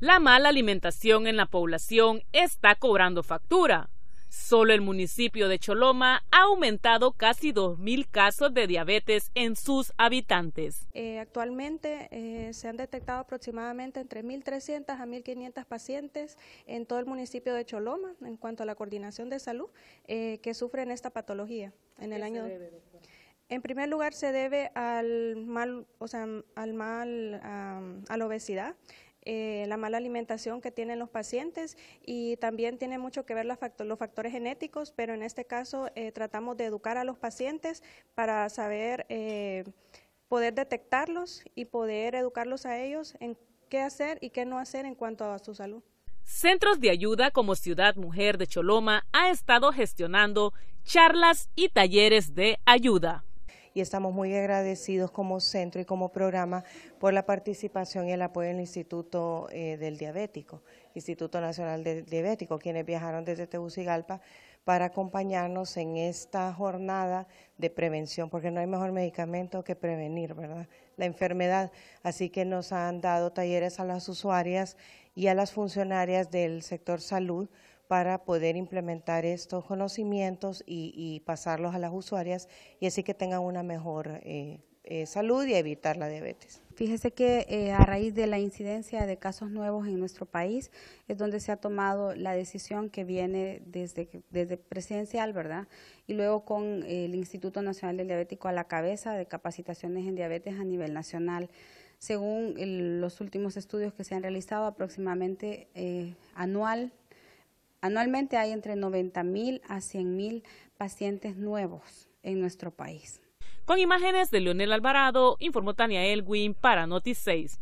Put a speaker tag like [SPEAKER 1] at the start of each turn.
[SPEAKER 1] La mala alimentación en la población está cobrando factura. Solo el municipio de Choloma ha aumentado casi 2.000 casos de diabetes en sus habitantes.
[SPEAKER 2] Eh, actualmente eh, se han detectado aproximadamente entre 1.300 a 1.500 pacientes en todo el municipio de Choloma en cuanto a la coordinación de salud eh, que sufren esta patología en el año. en primer lugar se debe al mal, o sea, al mal, a la obesidad. Eh, la mala alimentación que tienen los pacientes y también tiene mucho que ver los, los factores genéticos, pero en este caso eh, tratamos de educar a los pacientes para saber eh, poder detectarlos y poder educarlos a ellos en qué hacer y qué no hacer en cuanto a su salud.
[SPEAKER 1] Centros de ayuda como Ciudad Mujer de Choloma ha estado gestionando charlas y talleres de ayuda y estamos muy agradecidos
[SPEAKER 3] como centro y como programa por la participación y el apoyo del Instituto eh, del Diabético, Instituto Nacional del Diabético, quienes viajaron desde Tegucigalpa para acompañarnos en esta jornada de prevención, porque no hay mejor medicamento que prevenir, La enfermedad. Así que nos han dado talleres a las usuarias y a las funcionarias del sector salud para poder implementar estos conocimientos y, pasarlos a las usuarias y así que tengan una mejor eh, eh, salud y evitar la diabetes.
[SPEAKER 4] Fíjese que eh, a raíz de la incidencia de casos nuevos en nuestro país es donde se ha tomado la decisión que viene desde, desde presidencial, ¿verdad? Y luego con el Instituto Nacional del Diabético a la cabeza de capacitaciones en diabetes a nivel nacional. Según los últimos estudios que se han realizado, aproximadamente anual Anualmente hay entre 90.000 a 100.000 pacientes nuevos en nuestro país.
[SPEAKER 1] Con imágenes de Leonel Alvarado, informó Tania Elwin para Notice 6.